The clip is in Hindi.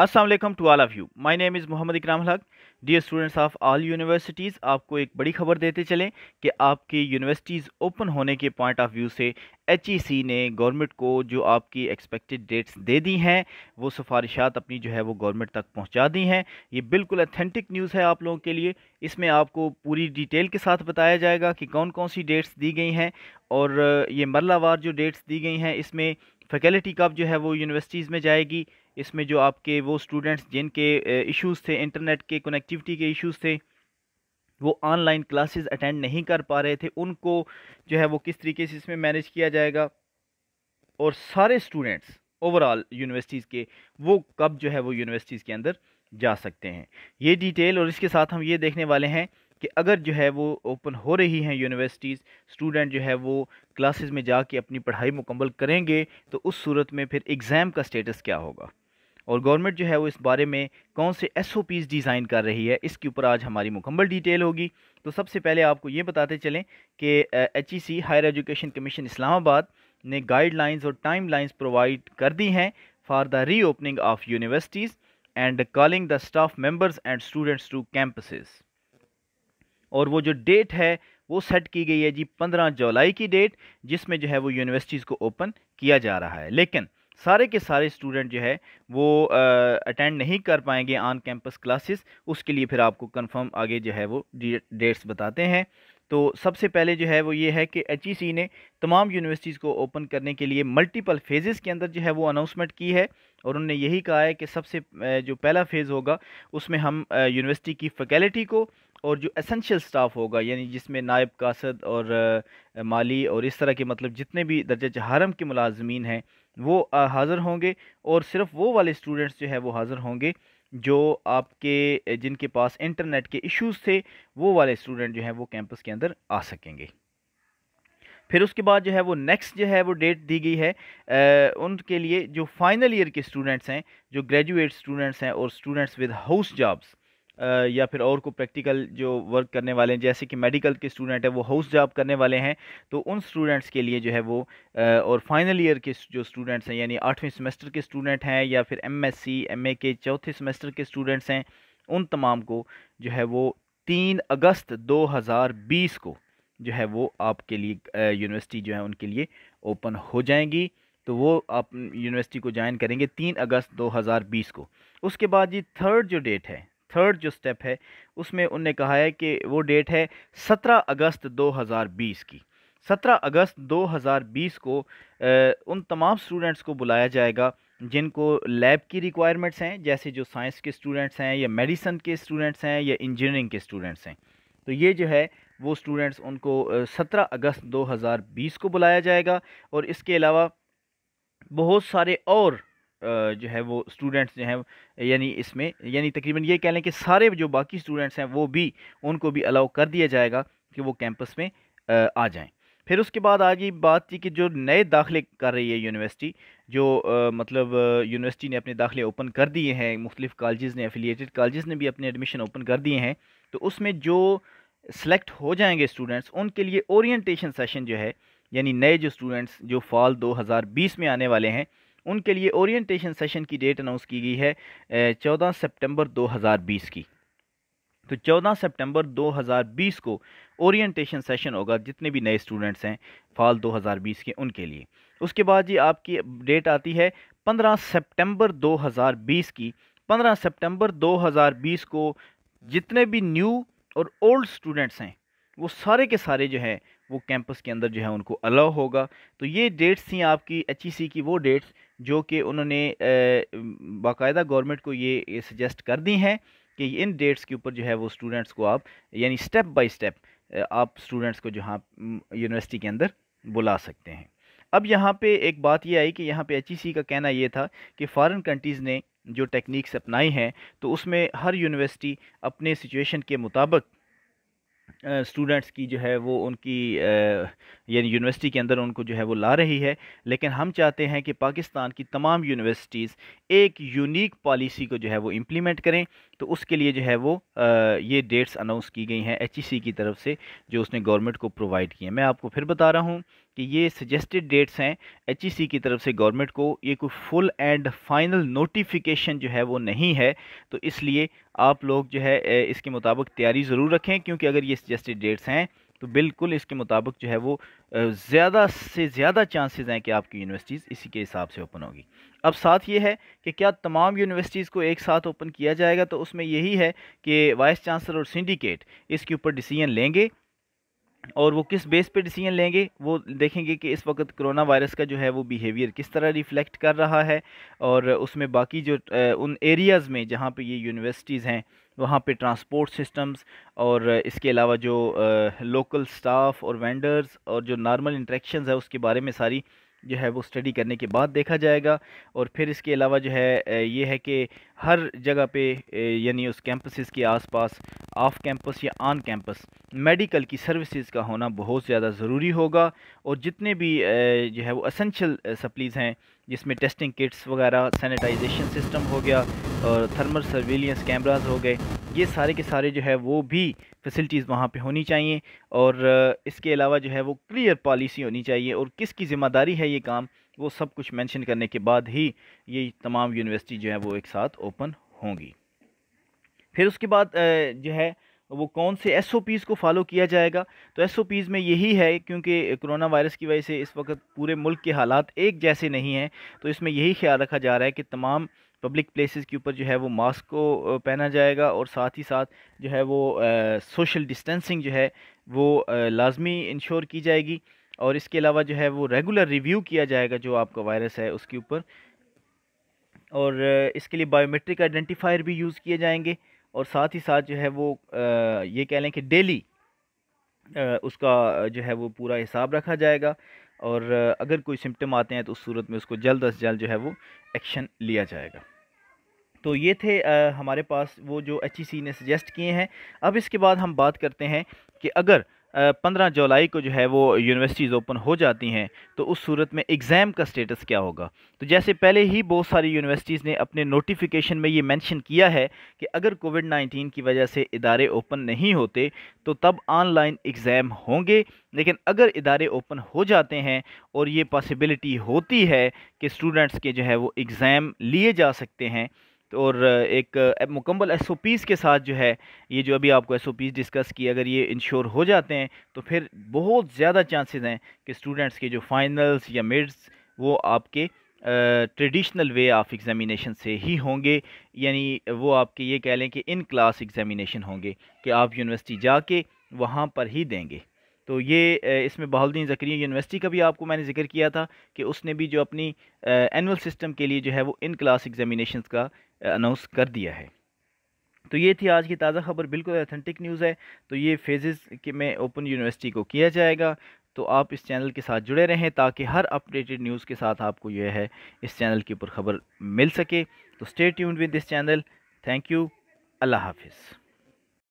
Aslam to all of you my name is Mohammad Ikram Haq dear students of all universities आपको एक बड़ी खबर देते चलें कि आपकी यूनिवर्सिटीज़ ओपन होने के पॉइंट ऑफ व्यू से एच ई सी ने गवर्नमेंट को जो आपकी एक्सपेक्टेड डेट्स दे दी हैं वो सिफारिशात अपनी जो है वो गवर्नमेंट तक पहुँचा दी हैं ये बिल्कुल अथेंटिक न्यूज़ है आप लोगों के लिए इसमें आपको पूरी डिटेल के साथ बताया जाएगा कि कौन कौन सी डेट्स दी गई हैं और ये मरलावार जो डेट्स दी गई हैं इसमें फैकल्टी कब जो है वो यूनिवर्सिटीज़ में जाएगी इसमें जो आपके वो स्टूडेंट्स जिनके इश्यूज़ थे इंटरनेट के कनेक्टिविटी के इश्यूज़ थे वो ऑनलाइन क्लासेस अटेंड नहीं कर पा रहे थे उनको जो है वो किस तरीके से इसमें मैनेज किया जाएगा और सारे स्टूडेंट्स ओवरऑल यूनिवर्सिटीज़ के वो कब जो है वो यूनिवर्सिटीज़ के अंदर जा सकते हैं ये डिटेल और इसके साथ हम ये देखने वाले हैं कि अगर जो है वो ओपन हो रही हैं यूनिवर्सिटीज़ स्टूडेंट जो है वो क्लासेस में जाके अपनी पढ़ाई मुकम्मल करेंगे तो उस सूरत में फिर एग्ज़ाम का स्टेटस क्या होगा और गवर्नमेंट जो है वो इस बारे में कौन से एस डिज़ाइन कर रही है इसके ऊपर आज हमारी मुकम्मल डिटेल होगी तो सबसे पहले आपको ये बताते चलें कि H E higher education commission Islamabad ने गाइडलाइंस और टाइम प्रोवाइड कर दी हैं for the reopening of universities and calling the staff members and students to campuses और वो जो डेट है वो सेट की गई है जी पंद्रह जुलाई की डेट जिसमें जो है वो यूनिवर्सिटीज़ को ओपन किया जा रहा है लेकिन सारे के सारे स्टूडेंट जो है वो अटेंड नहीं कर पाएंगे ऑन कैंपस क्लासेस उसके लिए फिर आपको कंफर्म आगे जो है वो डेट्स बताते हैं तो सबसे पहले जो है वो ये है कि एच e ने तमाम यूनिवर्सिटीज़ को ओपन करने के लिए मल्टीपल फेजेस के अंदर जो है वो अनाउंसमेंट की है और उन्होंने यही कहा है कि सबसे जो पहला फेज़ होगा उसमें हम यूनिवर्सिटी की फैकल्टी को और जो एसेंशियल स्टाफ होगा यानी जिसमें नायब कासद और माली और इस तरह के मतलब जितने भी दर्जा हरम के मुलाजमीन हैं वो हाज़िर होंगे और सिर्फ वो वाले स्टूडेंट्स जो है वो हाज़िर होंगे जो आपके जिनके पास इंटरनेट के इश्यूज़ थे वो वाले स्टूडेंट जो है वो कैंपस के अंदर आ सकेंगे फिर उसके बाद जो है वो नेक्स्ट जो है वो डेट दी गई है आ, उनके लिए जो फाइनल ईयर के स्टूडेंट्स हैं जो ग्रेजुएट स्टूडेंट्स हैं और स्टूडेंट्स विद हाउस जॉब्स या फिर और को प्रैक्टिकल जो वर्क करने वाले हैं जैसे कि मेडिकल के स्टूडेंट हैं वो हाउस जॉब करने वाले हैं तो उन स्टूडेंट्स के लिए जो है वो और फाइनल ईयर के जो स्टूडेंट्स हैं यानी आठवें सेमेस्टर के स्टूडेंट हैं या फिर एमएससी एमए के चौथे सेमेस्टर के स्टूडेंट्स हैं उन तमाम को जो है वो तीन अगस्त दो को जो है वो आपके लिए यूनिवर्सिटी जो है उनके लिए ओपन हो जाएंगी तो वो आप यूनिवर्सिटी को ज्वाइन करेंगे तीन अगस्त 2020 को उसके बाद ये थर्ड जो डेट है थर्ड जो स्टेप है उसमें उनने कहा है कि वो डेट है 17 अगस्त 2020 की 17 अगस्त 2020 को उन तमाम स्टूडेंट्स को बुलाया जाएगा जिनको लैब की रिक्वायरमेंट्स हैं जैसे जो साइंस के स्टूडेंट्स हैं या मेडिसन के स्टूडेंट्स हैं या इंजीनियरिंग के स्टूडेंट्स हैं तो ये जो है वो स्टूडेंट्स उनको 17 अगस्त 2020 को बुलाया जाएगा और इसके अलावा बहुत सारे और जो है वो स्टूडेंट्स जो हैं यानी इसमें यानी तकरीबन ये कह लें कि सारे जो बाकी स्टूडेंट्स हैं वो भी उनको भी अलाउ कर दिया जाएगा कि वो कैंपस में आ जाएं फिर उसके बाद आ गई बात थी कि जो नए दाखिले कर रही है यूनिवर्सिटी जो आ, मतलब यूनिवर्सिटी ने अपने दाखिले ओपन कर दिए हैं मुख्तलिफ़ कॉलेज़ ने एफिलिएटेड कॉलेज़ ने भी अपने एडमिशन ओपन कर दिए हैं तो उसमें जो सेलेक्ट हो जाएंगे स्टूडेंट्स उनके लिए ओरिएंटेशन सेशन जो है यानी नए जो स्टूडेंट्स जो फॉल 2020 में आने वाले हैं उनके लिए ओरिएंटेशन सेशन की डेट अनाउंस की गई है चौदह सितंबर 2020 की तो 14 सितंबर 2020 को ओरिएंटेशन सेशन होगा जितने भी नए स्टूडेंट्स हैं फॉल 2020 के उनके लिए उसके बाद जी आपकी डेट आती है 15 सितंबर 2020 की 15 सितंबर 2020 को जितने भी न्यू और ओल्ड स्टूडेंट्स हैं वो सारे के सारे जो हैं वो कैंपस के अंदर जो है उनको अलाउ होगा तो ये डेट्स थी आपकी एच e की वो डेट्स जो कि उन्होंने बाकायदा गवर्नमेंट को ये सजेस्ट कर दी हैं कि इन डेट्स के ऊपर जो है वो स्टूडेंट्स को आप यानी स्टेप बाय स्टेप आप स्टूडेंट्स को जो हाँ यूनिवर्सिटी के अंदर बुला सकते हैं अब यहाँ पे एक बात ये आई कि यहाँ पे एच e का कहना ये था कि फ़ॉरेन कंट्रीज़ ने जो टेक्निक्स अपनाई हैं तो उसमें हर यूनिवर्सिटी अपने सिचुएशन के मुताबिक स्टूडेंट्स की जो है वो उनकी यानी यूनिवर्सिटी के अंदर उनको जो है वो ला रही है लेकिन हम चाहते हैं कि पाकिस्तान की तमाम यूनिवर्सिटीज़ एक यूनिक पॉलिसी को जो है वो इम्प्लीमेंट करें तो उसके लिए जो है वो आ, ये डेट्स अनाउंस की गई हैं एच e की तरफ से जो उसने गवर्नमेंट को प्रोवाइड किए मैं आपको फिर बता रहा हूँ कि ये सजेस्टेड डेट्स हैं एच e की तरफ से गवर्नमेंट को ये कोई फुल एंड फाइनल नोटिफिकेशन जो है वो नहीं है तो इसलिए आप लोग जो है इसके मुताबिक तैयारी ज़रूर रखें क्योंकि अगर ये सजेस्टेड डेट्स हैं तो बिल्कुल इसके मुताबिक जो है वो ज़्यादा से ज़्यादा चांसेस हैं कि आपकी यूनिवर्सिटीज़ इसी के हिसाब से ओपन होगी अब साथ ये है कि क्या तमाम यूनिवर्सिटीज़ को एक साथ ओपन किया जाएगा तो उसमें यही है कि वाइस चांसलर और सिंडिकेट इसके ऊपर डिसीजन लेंगे और वो किस बेस पे डिसीजन लेंगे वो देखेंगे कि इस वक्त कोरोना वायरस का जो है वो बिहेवियर किस तरह रिफ़्लेक्ट कर रहा है और उसमें बाकी जो उन एरियाज़ में जहाँ पे ये यूनिवर्सिटीज़ हैं वहाँ पे ट्रांसपोर्ट सिस्टम्स और इसके अलावा जो लोकल स्टाफ और वेंडर्स और जो नॉर्मल इंट्रेक्शन है उसके बारे में सारी जो है वो स्टडी करने के बाद देखा जाएगा और फिर इसके अलावा जो है ये है कि हर जगह पे यानी उस कैंपसेस के आसपास ऑफ कैंपस या ऑन कैंपस मेडिकल की सर्विसेज का होना बहुत ज़्यादा ज़रूरी होगा और जितने भी जो है वो असेंशल सप्लीज़ हैं जिसमें टेस्टिंग किट्स वगैरह सैनिटाइजेशन सिस्टम हो गया और थर्मल सर्विलियंस कैमराज हो गए ये सारे के सारे जो है वो भी फैसिलिटीज़ वहाँ पे होनी चाहिए और इसके अलावा जो है वो क्लियर पॉलिसी होनी चाहिए और किसकी ज़िम्मेदारी है ये काम वो सब कुछ मेंशन करने के बाद ही ये तमाम यूनिवर्सिटी जो है वो एक साथ ओपन होंगी फिर उसके बाद जो है वो कौन से एस को फॉलो किया जाएगा तो एस में यही है क्योंकि कोरोना वायरस की वजह से इस वक्त पूरे मुल्क के हालात एक जैसे नहीं हैं तो इसमें यही ख्याल रखा जा रहा है कि तमाम पब्लिक प्लेसेस के ऊपर जो है वो मास्क को पहना जाएगा और साथ ही साथ जो है वो सोशल डिस्टेंसिंग जो है वो लाजमी इंश्योर की जाएगी और इसके अलावा जो है वो रेगुलर रिव्यू किया जाएगा जो आपका वायरस है उसके ऊपर और इसके लिए बायोमेट्रिक आइडेंटिफायर भी यूज़ किए जाएंगे और साथ ही साथ जो है वो ये कह लें कि डेली उसका जो है वो पूरा हिसाब रखा जाएगा और अगर कोई सिम्टम आते हैं तो उस सूरत में उसको जल्द अज जल्द जो है वो एक्शन लिया जाएगा तो ये थे आ, हमारे पास वो जो एच e ने सजेस्ट किए हैं अब इसके बाद हम बात करते हैं कि अगर पंद्रह जुलाई को जो है वो यूनिवर्सिटीज़ ओपन हो जाती हैं तो उस सूरत में एग्ज़ाम का स्टेटस क्या होगा तो जैसे पहले ही बहुत सारी यूनिवर्सिटीज़ ने अपने नोटिफिकेशन में ये मेंशन किया है कि अगर कोविड 19 की वजह से इदारे ओपन नहीं होते तो तब ऑनलाइन एग्ज़ाम होंगे लेकिन अगर इदारे ओपन हो जाते हैं और ये पॉसिबिलिटी होती है कि स्टूडेंट्स के जो है वो एग्ज़ाम लिए जा सकते हैं और एक मुकम्मल एस ओ पीज़ के साथ जो है ये जो अभी आपको एस ओ पीज़ डिस्कस की अगर ये इंश्योर हो जाते हैं तो फिर बहुत ज़्यादा चांसेस हैं कि स्टूडेंट्स के जो फाइनल्स या मिड्स वो आपके ट्रेडिशनल वे ऑफ एग्ज़ामिनेशन से ही होंगे यानी वो आपके ये कह लें कि इन क्लास एग्ज़ामिनेशन होंगे कि आप यूनिवर्सिटी जाके वहाँ पर ही देंगे तो ये इसमें बहाद्दीन जक्रिया यूनिवर्सिटी का भी आपको मैंने जिक्र किया था कि उसने भी जो अपनी एनअल सिस्टम के लिए जो है वो इन क्लास एग्जामिनेशन का अनाउंस कर दिया है तो ये थी आज की ताज़ा खबर बिल्कुल अथेंटिक न्यूज़ है तो ये फेजेस के में ओपन यूनिवर्सिटी को किया जाएगा तो आप इस चैनल के साथ जुड़े रहें ताकि हर अपडेटेड न्यूज़ के साथ आपको यह है इस चैनल के ऊपर खबर मिल सके तो stay tuned with this channel thank you अल्लाह हाफिज़